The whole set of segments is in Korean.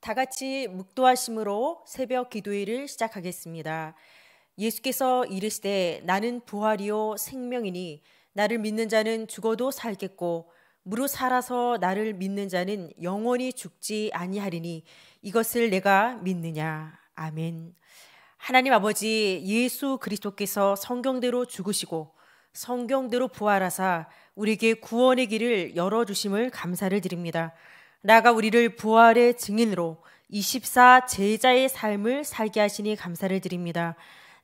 다 같이 묵도하심으로 새벽 기도회를 시작하겠습니다. 예수께서 이르시되 나는 부활이요 생명이니 나를 믿는 자는 죽어도 살겠고 무릇 살아서 나를 믿는 자는 영원히 죽지 아니하리니 이것을 내가 믿느냐. 아멘. 하나님 아버지 예수 그리스도께서 성경대로 죽으시고 성경대로 부활하사 우리에게 구원의 길을 열어 주심을 감사를 드립니다. 나가 우리를 부활의 증인으로 24 제자의 삶을 살게 하시니 감사를 드립니다.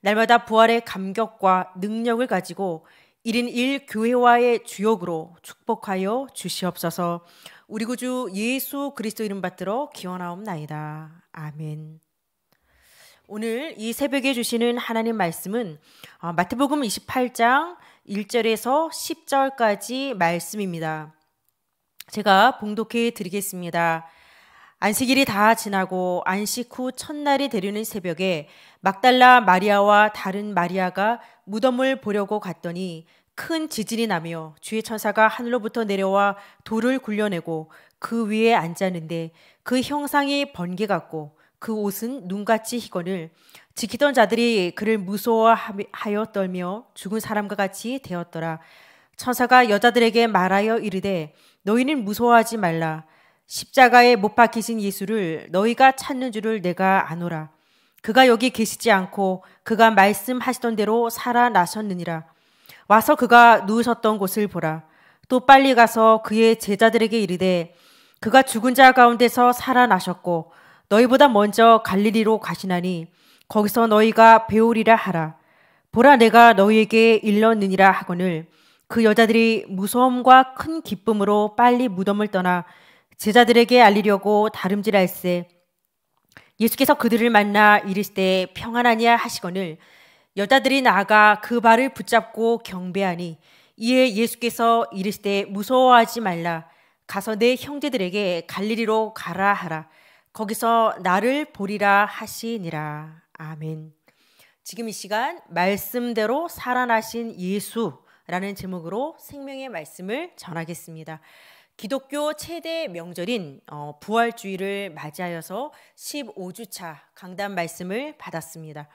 날마다 부활의 감격과 능력을 가지고 1인 1 교회와의 주역으로 축복하여 주시옵소서. 우리 구주 예수 그리스도 이름 받들어 기원하옵나이다. 아멘. 오늘 이 새벽에 주시는 하나님 말씀은 어, 마태복음 28장 1절에서 10절까지 말씀입니다. 제가 봉독해 드리겠습니다. 안식일이 다 지나고 안식 후 첫날이 되려는 새벽에 막달라 마리아와 다른 마리아가 무덤을 보려고 갔더니 큰 지진이 나며 주의 천사가 하늘로부터 내려와 돌을 굴려내고 그 위에 앉았는데 그 형상이 번개 같고 그 옷은 눈같이 희건을 지키던 자들이 그를 무서워하여 떨며 죽은 사람과 같이 되었더라. 천사가 여자들에게 말하여 이르되 너희는 무서워하지 말라 십자가에 못 박히신 예수를 너희가 찾는 줄을 내가 아노라 그가 여기 계시지 않고 그가 말씀하시던 대로 살아나셨느니라 와서 그가 누우셨던 곳을 보라 또 빨리 가서 그의 제자들에게 이르되 그가 죽은 자 가운데서 살아나셨고 너희보다 먼저 갈릴리로 가시나니 거기서 너희가 배우리라 하라 보라 내가 너희에게 일렀느니라 하거늘 그 여자들이 무서움과 큰 기쁨으로 빨리 무덤을 떠나 제자들에게 알리려고 다름질할세 예수께서 그들을 만나 이르시되 평안하냐 하시거늘 여자들이 나아가 그 발을 붙잡고 경배하니 이에 예수께서 이르시되 무서워하지 말라 가서 내 형제들에게 갈리리로 가라 하라 거기서 나를 보리라 하시니라 아멘. 지금 이 시간 말씀대로 살아나신 예수 라는 제목으로 생명의 말씀을 전하겠습니다. 기독교 최대 명절인 어, 부활주의를 맞이하여서 15주차 강단 말씀을 받았습니다.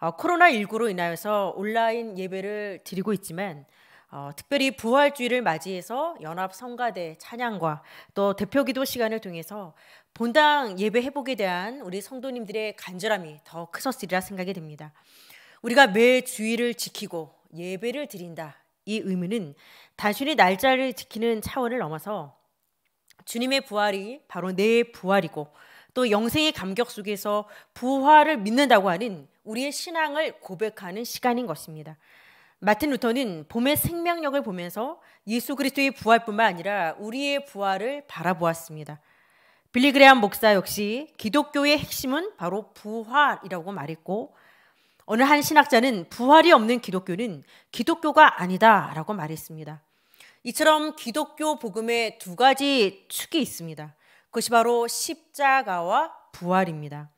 어, 코로나19로 인하여서 온라인 예배를 드리고 있지만 어, 특별히 부활주의를 맞이해서 연합 성가대 찬양과 또 대표 기도 시간을 통해서 본당 예배 회복에 대한 우리 성도님들의 간절함이 더 크셨으리라 생각이 됩니다. 우리가 매 주의를 지키고 예배를 드린다 이 의무는 단순히 날짜를 지키는 차원을 넘어서 주님의 부활이 바로 내 부활이고 또 영생의 감격 속에서 부활을 믿는다고 하는 우리의 신앙을 고백하는 시간인 것입니다. 마틴 루터는 봄의 생명력을 보면서 예수 그리스도의 부활뿐만 아니라 우리의 부활을 바라보았습니다. 빌리그레한 목사 역시 기독교의 핵심은 바로 부활이라고 말했고 어느 한 신학자는 부활이 없는 기독교는 기독교가 아니다라고 말했습니다. 이처럼 기독교 복음의두 가지 축이 있습니다. 그것이 바로 십자가와 부활입니다.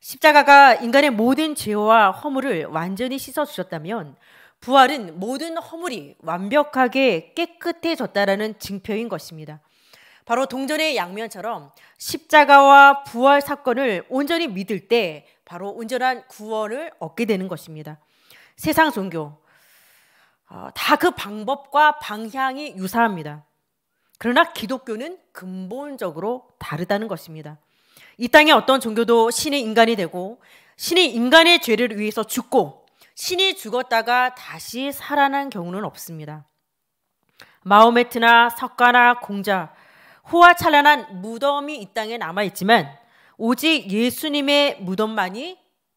십자가가 인간의 모든 죄와 허물을 완전히 씻어주셨다면 부활은 모든 허물이 완벽하게 깨끗해졌다라는 증표인 것입니다. 바로 동전의 양면처럼 십자가와 부활 사건을 온전히 믿을 때 바로 온전한 구원을 얻게 되는 것입니다. 세상 종교 어, 다그 방법과 방향이 유사합니다. 그러나 기독교는 근본적으로 다르다는 것입니다. 이땅에 어떤 종교도 신이 인간이 되고 신이 인간의 죄를 위해서 죽고 신이 죽었다가 다시 살아난 경우는 없습니다. 마호메트나 석가나 공자 호화찬란한 무덤이 이 땅에 남아 있지만 오직 예수님의 무덤만이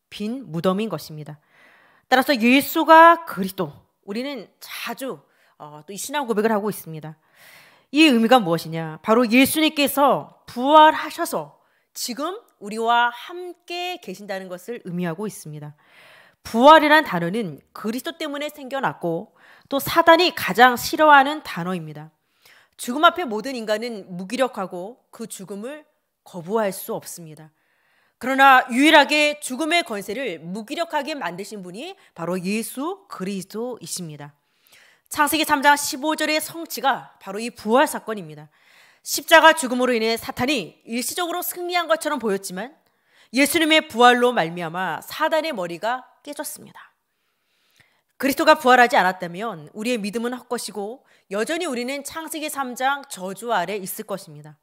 빈 무덤인 것입니다. 따라서 예수가 그리스도 우리는 자주 어, 또이 신앙 고백을 하고 있습니다. 이 의미가 무엇이냐? 바로 예수님께서 부활하셔서 지금 우리와 함께 계신다는 것을 의미하고 있습니다. 부활이란 단어는 그리스도 때문에 생겨났고 또 사단이 가장 싫어하는 단어입니다. 죽음 앞에 모든 인간은 무기력하고 그 죽음을 거부할 수 없습니다. 그러나 유일하게 죽음의 권세를 무기력하게 만드신 분이 바로 예수 그리스도이십니다. 창세기 3장 15절의 성취가 바로 이 부활 사건입니다. 십자가 죽음으로 인해 사탄이 일시적으로 승리한 것처럼 보였지만 예수님의 부활로 말미암아 사단의 머리가 깨졌습니다. 그리스도가 부활하지 않았다면 우리의 믿음은 헛것이고 여전히 우리는 창세기 3장 저주 아래 있을 것입니다.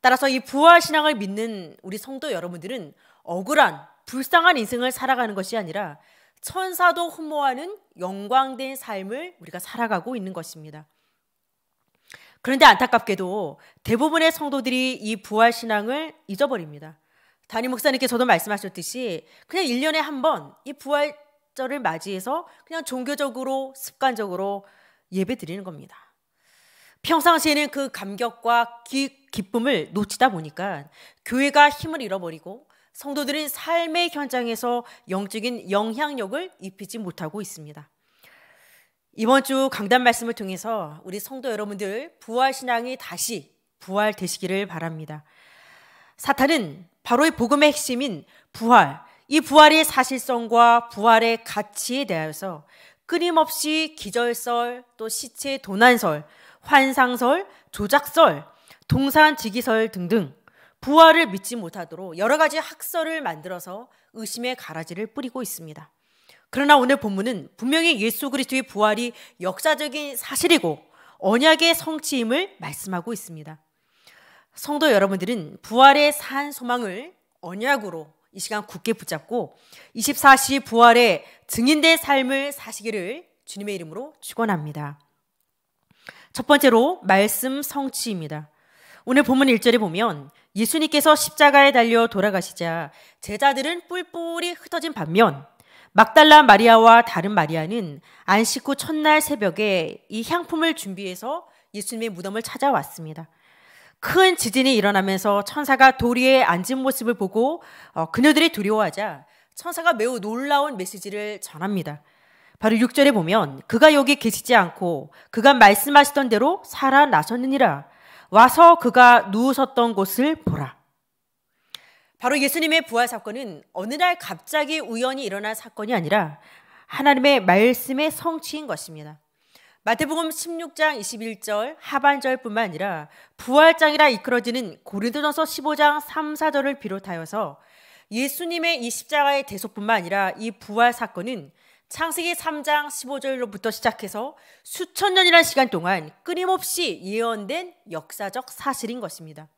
따라서 이 부활 신앙을 믿는 우리 성도 여러분들은 억울한 불쌍한 인생을 살아가는 것이 아니라 천사도 흠모하는 영광된 삶을 우리가 살아가고 있는 것입니다. 그런데 안타깝게도 대부분의 성도들이 이 부활 신앙을 잊어버립니다. 담임 목사님께서도 말씀하셨듯이 그냥 1년에 한 번 이 부활절을 맞이해서 그냥 종교적으로 습관적으로 예배 드리는 겁니다. 평상시에는 그 감격과 기, 기쁨을 놓치다 보니까 교회가 힘을 잃어버리고 성도들은 삶의 현장에서 영적인 영향력을 입히지 못하고 있습니다. 이번 주 강단 말씀을 통해서 우리 성도 여러분들 부활 신앙이 다시 부활되시기를 바랍니다. 사탄은 바로이 복음의 핵심인 부활, 이 부활의 사실성과 부활의 가치에 대하여서 끊임없이 기절설 또 시체 도난설 환상설, 조작설, 동산지기설 등등 부활을 믿지 못하도록 여러 가지 학설을 만들어서 의심의 가라지를 뿌리고 있습니다. 그러나 오늘 본문은 분명히 예수 그리스도의 부활이 역사적인 사실이고 언약의 성취임을 말씀하고 있습니다. 성도 여러분들은 부활의 산 소망을 언약으로 이 시간 굳게 붙잡고 24시 부활의 증인된 삶을 사시기를 주님의 이름으로 축원합니다. 첫 번째로 말씀 성취입니다. 오늘 본문 1절에 보면 예수님께서 십자가에 달려 돌아가시자 제자들은 뿔뿔이 흩어진 반면 막달라 마리아와 다른 마리아는 안식 후 첫날 새벽에 이 향품을 준비해서 예수님의 무덤을 찾아왔습니다. 큰 지진이 일어나면서 천사가 도리에 앉은 모습을 보고 어, 그녀들이 두려워하자 천사가 매우 놀라운 메시지를 전합니다. 바로 6절에 보면 그가 여기 계시지 않고 그가 말씀하시던 대로 살아나셨느니라. 와서 그가 누우셨던 곳을 보라. 바로 예수님의 부활 사건은 어느 날 갑자기 우연히 일어난 사건이 아니라 하나님의 말씀의 성취인 것입니다. 마태복음 16장 21절 하반절뿐만 아니라 부활장이라 이끌어지는 고린도전서 15장 3, 4절을 비롯하여서 예수님의 이 십자가의 대속뿐만 아니라 이 부활 사건은 창세기 3장 15절로부터 시작해서 수천 년이라는 시간 동안 끊임없이 예언된 역사적 사실인 것입니다.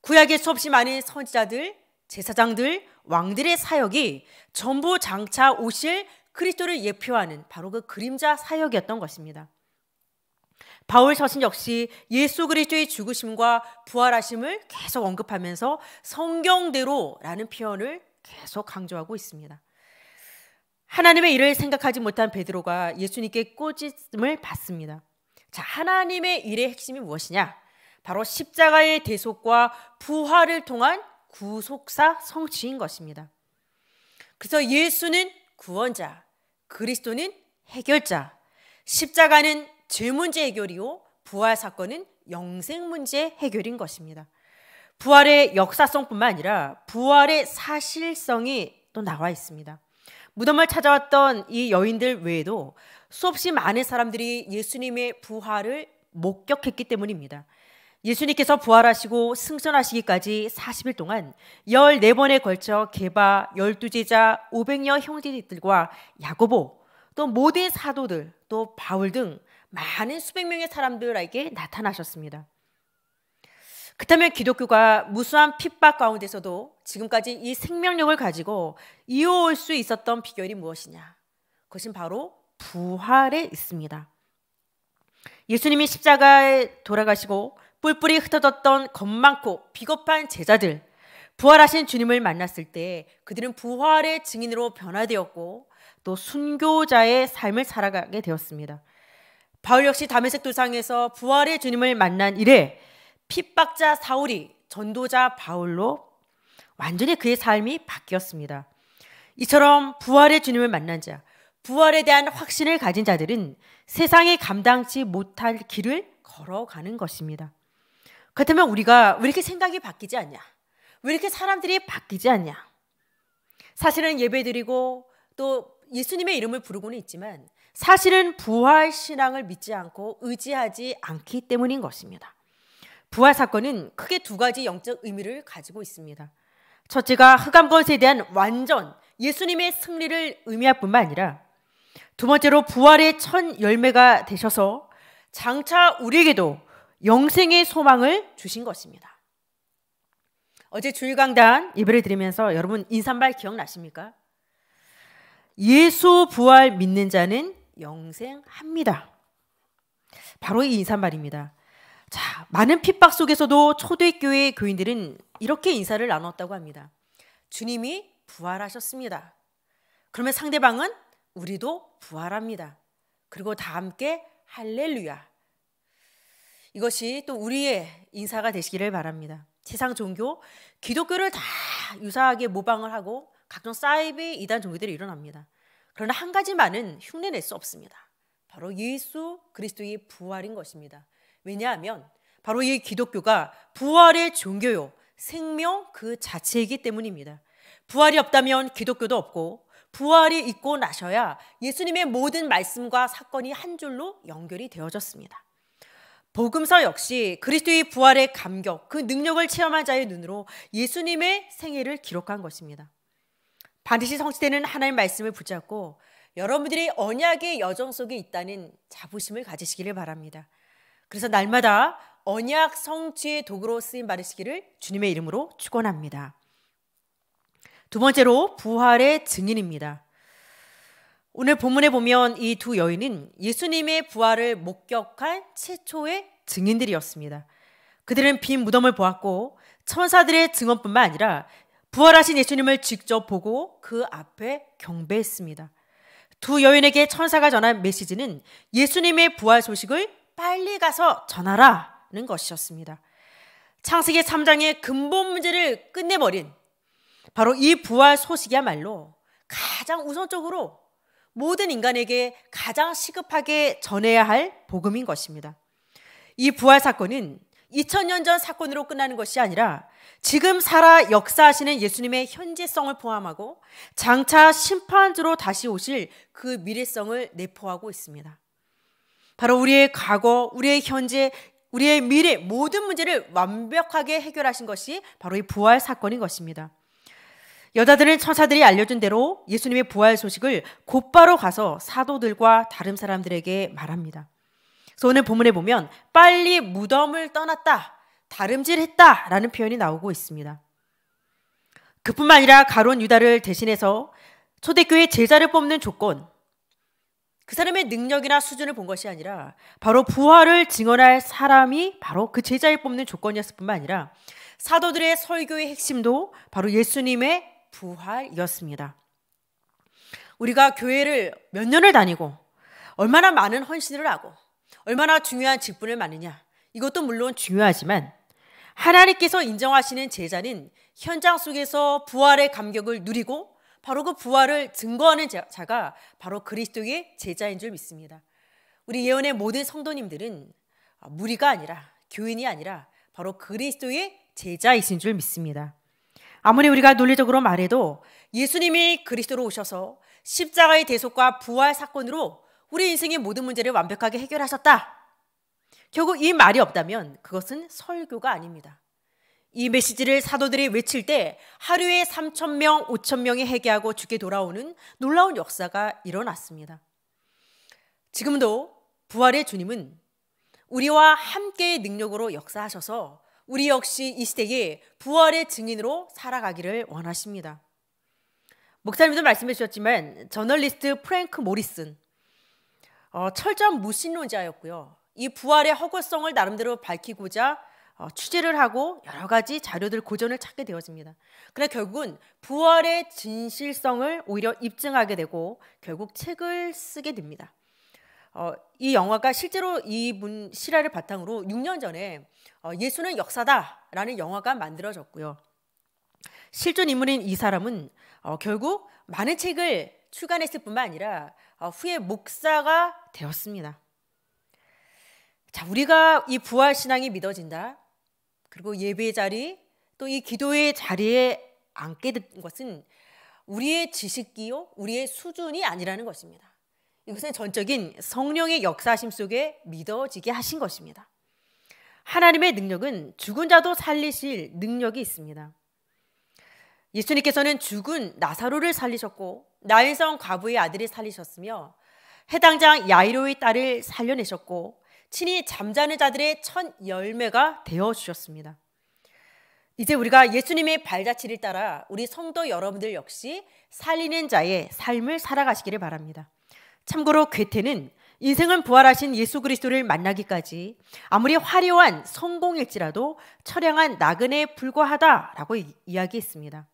구약의 수없이 많은 선지자들, 제사장들, 왕들의 사역이 전부 장차 오실 그리스도를 예표하는 바로 그 그림자 사역이었던 것입니다. 바울 서신 역시 예수 그리스도의 죽으심과 부활하심을 계속 언급하면서 성경대로라는 표현을 계속 강조하고 있습니다. 하나님의 일을 생각하지 못한 베드로가 예수님께 꼬집음을 받습니다. 자, 하나님의 일의 핵심이 무엇이냐? 바로 십자가의 대속과 부활을 통한 구속사 성취인 것입니다. 그래서 예수는 구원자, 그리스도는 해결자, 십자가는 죄 문제 해결이요, 부활 사건은 영생 문제 해결인 것입니다. 부활의 역사성뿐만 아니라 부활의 사실성이 또 나와 있습니다. 무덤을 찾아왔던 이 여인들 외에도 수없이 많은 사람들이 예수님의 부활을 목격했기 때문입니다. 예수님께서 부활하시고 승천하시기까지 40일 동안 14번에 걸쳐 개바 12제자 500여 형제들과 야고보 또 모든 사도들 또 바울 등 많은 수백 명의 사람들에게 나타나셨습니다. 그렇다면 기독교가 무수한 핍박 가운데서도 지금까지 이 생명력을 가지고 이어올 수 있었던 비결이 무엇이냐? 그것은 바로 부활에 있습니다. 예수님이 십자가에 돌아가시고 뿔뿔이 흩어졌던 겁 많고 비겁한 제자들, 부활하신 주님을 만났을 때 그들은 부활의 증인으로 변화되었고 또 순교자의 삶을 살아가게 되었습니다. 바울 역시 다메섹 도상에서 부활의 주님을 만난 이래 핍박자 사울이 전도자 바울로 완전히 그의 삶이 바뀌었습니다. 이처럼 부활의 주님을 만난 자, 부활에 대한 확신을 가진 자들은 세상에 감당치 못할 길을 걸어가는 것입니다. 그렇다면 우리가 왜 이렇게 생각이 바뀌지 않냐? 왜 이렇게 사람들이 바뀌지 않냐? 사실은 예배드리고 또 예수님의 이름을 부르고는 있지만 사실은 부활 신앙을 믿지 않고 의지하지 않기 때문인 것입니다. 부활 사건은 크게 두 가지 영적 의미를 가지고 있습니다. 첫째가 흑암 권세에 대한 완전 예수님의 승리를 의미할 뿐만 아니라 두 번째로 부활의 첫 열매가 되셔서 장차 우리에게도 영생의 소망을 주신 것입니다. 어제 주일 강단 예배를 드리면서 여러분 인사말 기억나십니까? 예수 부활 믿는 자는 영생합니다. 바로 이인사말입니다 자, 많은 핍박 속에서도 초대교회 교인들은 이렇게 인사를 나눴다고 합니다. 주님이 부활하셨습니다. 그러면 상대방은 우리도 부활합니다. 그리고 다 함께 할렐루야. 이것이 또 우리의 인사가 되시기를 바랍니다. 세상 종교, 기독교를 다 유사하게 모방을 하고 각종 사이비 이단 종교들이 일어납니다. 그러나 한 가지만은 흉내낼 수 없습니다. 바로 예수 그리스도의 부활인 것입니다. 왜냐하면 바로 이 기독교가 부활의 종교요, 생명 그 자체이기 때문입니다. 부활이 없다면 기독교도 없고 부활이 있고 나셔야 예수님의 모든 말씀과 사건이 한 줄로 연결이 되어졌습니다. 복음서 역시 그리스도의 부활의 감격, 그 능력을 체험한 자의 눈으로 예수님의 생애를 기록한 것입니다. 반드시 성취되는 하나님 말씀을 붙잡고 여러분들이 언약의 여정 속에 있다는 자부심을 가지시기를 바랍니다. 그래서 날마다 언약 성취의 도구로 쓰임 받으시기를 주님의 이름으로 축원합니다. 두 번째로 부활의 증인입니다. 오늘 본문에 보면 이 두 여인은 예수님의 부활을 목격한 최초의 증인들이었습니다. 그들은 빈 무덤을 보았고 천사들의 증언뿐만 아니라 부활하신 예수님을 직접 보고 그 앞에 경배했습니다. 두 여인에게 천사가 전한 메시지는 예수님의 부활 소식을 빨리 가서 전하라는 것이었습니다. 창세기 3장의 근본 문제를 끝내버린 바로 이 부활 소식이야말로 가장 우선적으로 모든 인간에게 가장 시급하게 전해야 할 복음인 것입니다. 이 부활 사건은 2000년 전 사건으로 끝나는 것이 아니라 지금 살아 역사하시는 예수님의 현재성을 포함하고 장차 심판주로 다시 오실 그 미래성을 내포하고 있습니다. 바로 우리의 과거, 우리의 현재, 우리의 미래 모든 문제를 완벽하게 해결하신 것이 바로 이 부활 사건인 것입니다. 여자들은 천사들이 알려준 대로 예수님의 부활 소식을 곧바로 가서 사도들과 다른 사람들에게 말합니다. 그래서 오늘 본문에 보면 빨리 무덤을 떠났다, 다름질했다 라는 표현이 나오고 있습니다. 그뿐만 아니라 가론 유다를 대신해서 초대교회 제자를 뽑는 조건, 그 사람의 능력이나 수준을 본 것이 아니라 바로 부활을 증언할 사람이 바로 그 제자를 뽑는 조건이었을 뿐만 아니라 사도들의 설교의 핵심도 바로 예수님의 부활이었습니다. 우리가 교회를 몇 년을 다니고 얼마나 많은 헌신을 하고 얼마나 중요한 직분을 맡느냐 이것도 물론 중요하지만 하나님께서 인정하시는 제자는 현장 속에서 부활의 감격을 누리고 바로 그 부활을 증거하는 자가 바로 그리스도의 제자인 줄 믿습니다. 우리 예언의 모든 성도님들은 아, 무리가 아니라 교인이 아니라 바로 그리스도의 제자이신 줄 믿습니다. 아무리 우리가 논리적으로 말해도 예수님이 그리스도로 오셔서 십자가의 대속과 부활 사건으로 우리 인생의 모든 문제를 완벽하게 해결하셨다. 결국 이 말이 없다면 그것은 설교가 아닙니다. 이 메시지를 사도들이 외칠 때 하루에 3천 명, 5천 명이 회개하고 죽게 돌아오는 놀라운 역사가 일어났습니다. 지금도 부활의 주님은 우리와 함께의 능력으로 역사하셔서 우리 역시 이 시대에 부활의 증인으로 살아가기를 원하십니다. 목사님도 말씀해 주셨지만 저널리스트 프랭크 모리슨 어, 철저한 무신론자였고요. 이 부활의 허구성을 나름대로 밝히고자 어, 취재를 하고 여러 가지 자료들 고전을 찾게 되어집니다. 그러나 결국은 부활의 진실성을 오히려 입증하게 되고 결국 책을 쓰게 됩니다. 어, 이 영화가 실제로 이 문 실화를 바탕으로 6년 전에 어, 예수는 역사다라는 영화가 만들어졌고요. 실존 인물인 이 사람은 어, 결국 많은 책을 출간했을 뿐만 아니라 어, 후에 목사가 되었습니다. 자, 우리가 이 부활 신앙이 믿어진다. 그리고 예배 자리 또 이 기도의 자리에 앉게 된 것은 우리의 지식기요 우리의 수준이 아니라는 것입니다. 이것은 전적인 성령의 역사심 속에 믿어지게 하신 것입니다. 하나님의 능력은 죽은 자도 살리실 능력이 있습니다. 예수님께서는 죽은 나사로를 살리셨고 나인성 과부의 아들을 살리셨으며 해당장 야이로의 딸을 살려내셨고 친히 잠자는 자들의 첫 열매가 되어 주셨습니다. 이제 우리가 예수님의 발자취를 따라 우리 성도 여러분들 역시 살리는 자의 삶을 살아가시기를 바랍니다. 참고로 괴테는 인생은 부활하신 예수 그리스도를 만나기까지 아무리 화려한 성공일지라도 처량한 나그네에 불과하다라고 이야기했습니다.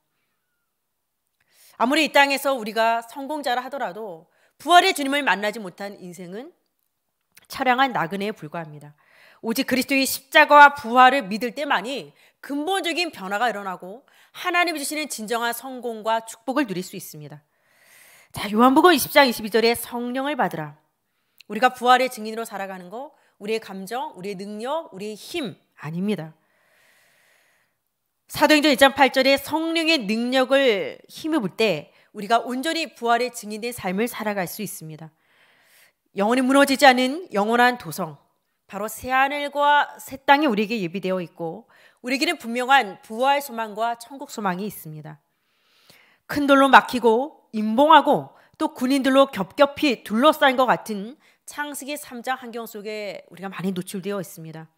아무리 이 땅에서 우리가 성공자라 하더라도 부활의 주님을 만나지 못한 인생은 차량한 나그네에 불과합니다. 오직 그리스도의 십자가와 부활을 믿을 때만이 근본적인 변화가 일어나고 하나님이 주시는 진정한 성공과 축복을 누릴 수 있습니다. 자, 요한복음 20장 22절에 성령을 받으라. 우리가 부활의 증인으로 살아가는 거, 우리의 감정, 우리의 능력, 우리의 힘 아닙니다. 사도행전 1장 8절에 성령의 능력을 힘입을 때 우리가 온전히 부활의 증인된 삶을 살아갈 수 있습니다. 영원히 무너지지 않은 영원한 도성, 바로 새하늘과 새 땅이 우리에게 예비되어 있고 우리에게는 분명한 부활 소망과 천국 소망이 있습니다. 큰 돌로 막히고 임봉하고 또 군인들로 겹겹이 둘러싸인 것 같은 창세기 3장 환경 속에 우리가 많이 노출되어 있습니다.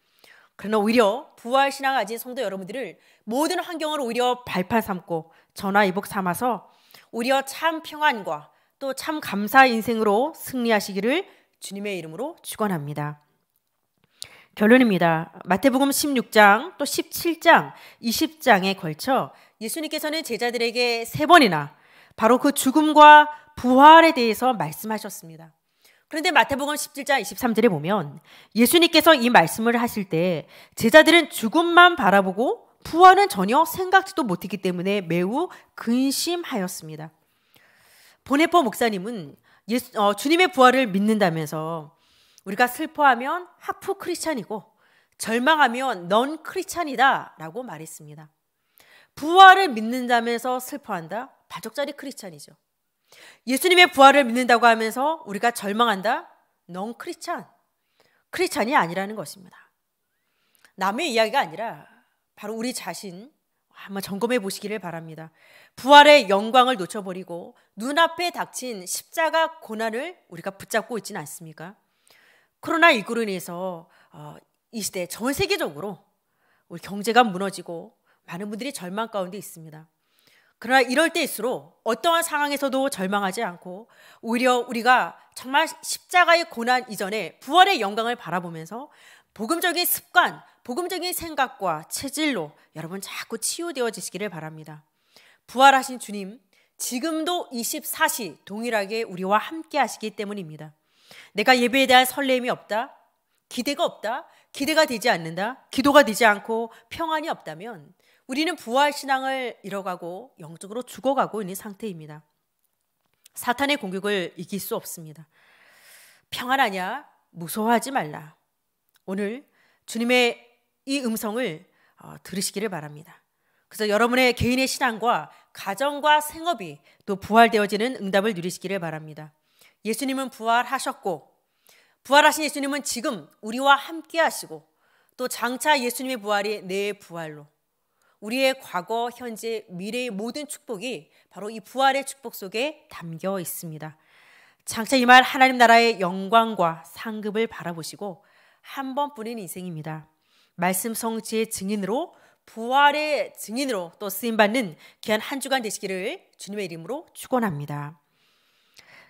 그러나 오히려 부활 신앙 가진 성도 여러분들을 모든 환경을 오히려 발판 삼고 전화위복 삼아서 오히려 참 평안과 또참 감사 인생으로 승리하시기를 주님의 이름으로 축원합니다. 결론입니다. 마태복음 16장 또 17장 20장에 걸쳐 예수님께서는 제자들에게 세 번이나 바로 그 죽음과 부활에 대해서 말씀하셨습니다. 그런데 마태복음 17장 23절에 보면 예수님께서 이 말씀을 하실 때 제자들은 죽음만 바라보고 부활은 전혀 생각지도 못했기 때문에 매우 근심하였습니다. 보네퍼 목사님은 예수, 어, 주님의 부활을 믿는다면서 우리가 슬퍼하면 하프 크리스찬이고 절망하면 넌 크리스찬이다라고 말했습니다. 부활을 믿는다면서 슬퍼한다? 반쪽짜리 크리스찬이죠. 예수님의 부활을 믿는다고 하면서 우리가 절망한다? 넌 크리스찬. 크리스찬이 아니라는 것입니다. 남의 이야기가 아니라 바로 우리 자신 한번 점검해 보시기를 바랍니다. 부활의 영광을 놓쳐버리고 눈앞에 닥친 십자가 고난을 우리가 붙잡고 있지는 않습니까? 코로나 19로 인해서 어, 이 시대 전 세계적으로 우리 경제가 무너지고 많은 분들이 절망 가운데 있습니다. 그러나 이럴 때일수록 어떠한 상황에서도 절망하지 않고 오히려 우리가 정말 십자가의 고난 이전에 부활의 영광을 바라보면서 복음적인 습관, 복음적인 생각과 체질로 여러분 자꾸 치유되어지시기를 바랍니다. 부활하신 주님, 지금도 24시 동일하게 우리와 함께 하시기 때문입니다. 내가 예배에 대한 설렘이 없다, 기대가 없다, 기대가 되지 않는다, 기도가 되지 않고 평안이 없다면 우리는 부활신앙을 잃어가고 영적으로 죽어가고 있는 상태입니다. 사탄의 공격을 이길 수 없습니다. 평안하냐? 무서워하지 말라. 오늘 주님의 이 음성을 어, 들으시기를 바랍니다. 그래서 여러분의 개인의 신앙과 가정과 생업이 또 부활되어지는 응답을 누리시기를 바랍니다. 예수님은 부활하셨고 부활하신 예수님은 지금 우리와 함께 하시고 또 장차 예수님의 부활이 내 부활로 우리의 과거, 현재, 미래의 모든 축복이 바로 이 부활의 축복 속에 담겨 있습니다. 장차 이말 하나님 나라의 영광과 상급을 바라보시고 한 번뿐인 인생입니다. 말씀 성취의 증인으로 부활의 증인으로 또 쓰임받는 귀한 한 주간 되시기를 주님의 이름으로 축원합니다.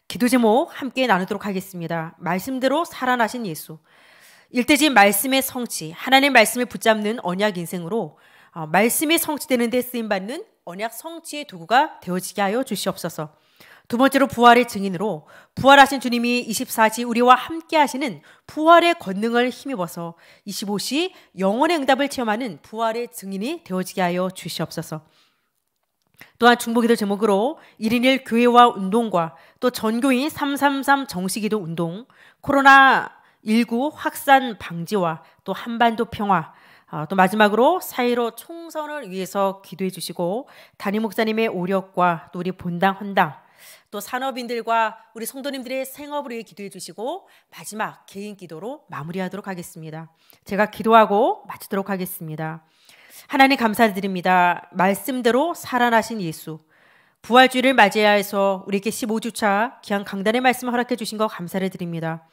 기도 제목 함께 나누도록 하겠습니다. 말씀대로 살아나신 예수. 일대지 말씀의 성취, 하나님의 말씀을 붙잡는 언약 인생으로 어, 말씀이 성취되는 데 쓰임받는 언약 성취의 도구가 되어지게 하여 주시옵소서. 두 번째로 부활의 증인으로 부활하신 주님이 24시 우리와 함께 하시는 부활의 권능을 힘입어서 25시 영원의 응답을 체험하는 부활의 증인이 되어지게 하여 주시옵소서. 또한 중보기도 제목으로 1인 일 교회와 운동과 또 전교인 333 정시기도 운동, 코로나19 확산 방지와 또 한반도 평화, 어, 또 마지막으로 사회로 총선을 위해서 기도해 주시고 담임 목사님의 오력과 또 우리 본당 헌당 또 산업인들과 우리 성도님들의 생업을 위해 기도해 주시고 마지막 개인 기도로 마무리하도록 하겠습니다. 제가 기도하고 마치도록 하겠습니다. 하나님 감사드립니다. 말씀대로 살아나신 예수. 부활주의를 맞이하여서 우리에게 15주차 귀한 강단의 말씀을 허락해 주신 거 감사를 드립니다.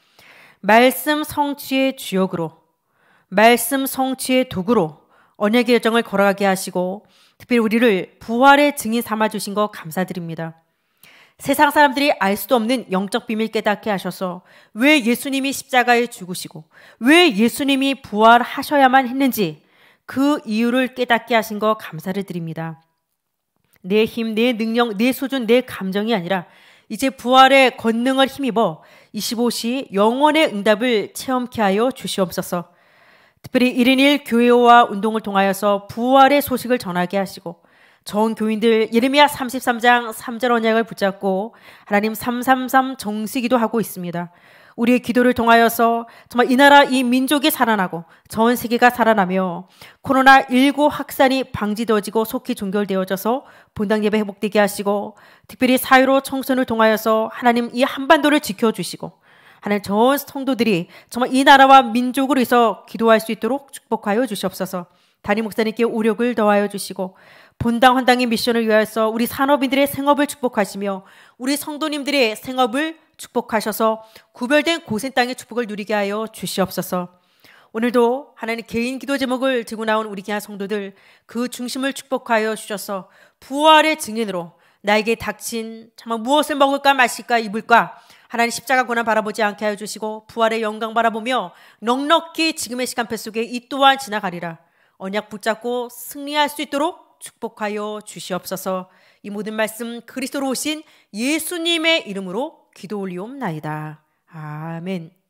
말씀 성취의 주역으로, 말씀 성취의 도구로 언약의 열정을 걸어가게 하시고 특별히 우리를 부활의 증인 삼아 주신 거 감사드립니다. 세상 사람들이 알 수도 없는 영적 비밀 깨닫게 하셔서 왜 예수님이 십자가에 죽으시고 왜 예수님이 부활하셔야만 했는지 그 이유를 깨닫게 하신 거 감사를 드립니다. 내 힘, 내 능력, 내 수준, 내 감정이 아니라 이제 부활의 권능을 힘입어 25시 영원의 응답을 체험케 하여 주시옵소서. 특별히 1인 1 교회와 운동을 통하여서 부활의 소식을 전하게 하시고 전 교인들 예레미야 33장 3절 언약을 붙잡고 하나님 333 정시기도 하고 있습니다. 우리의 기도를 통하여서 정말 이 나라 이 민족이 살아나고 전 세계가 살아나며 코로나19 확산이 방지되어지고 속히 종결되어져서 본당 예배 회복되게 하시고 특별히 사유로 청소를 통하여서 하나님 이 한반도를 지켜주시고 하나님 전 성도들이 정말 이 나라와 민족으로 해서 기도할 수 있도록 축복하여 주시옵소서. 담임 목사님께 우력을 더하여 주시고 본당 헌당의 미션을 위하여서 우리 산업인들의 생업을 축복하시며 우리 성도님들의 생업을 축복하셔서 구별된 고생 땅의 축복을 누리게 하여 주시옵소서. 오늘도 하나님 개인 기도 제목을 들고 나온 우리 귀한 성도들 그 중심을 축복하여 주셔서 부활의 증인으로 나에게 닥친 정말 무엇을 먹을까 마실까 입을까 하나님 십자가 고난 바라보지 않게 하여 주시고 부활의 영광 바라보며 넉넉히 지금의 시간표 속에 이 또한 지나가리라. 언약 붙잡고 승리할 수 있도록 축복하여 주시옵소서. 이 모든 말씀 그리스도로 오신 예수님의 이름으로 기도 올리옵나이다. 아멘.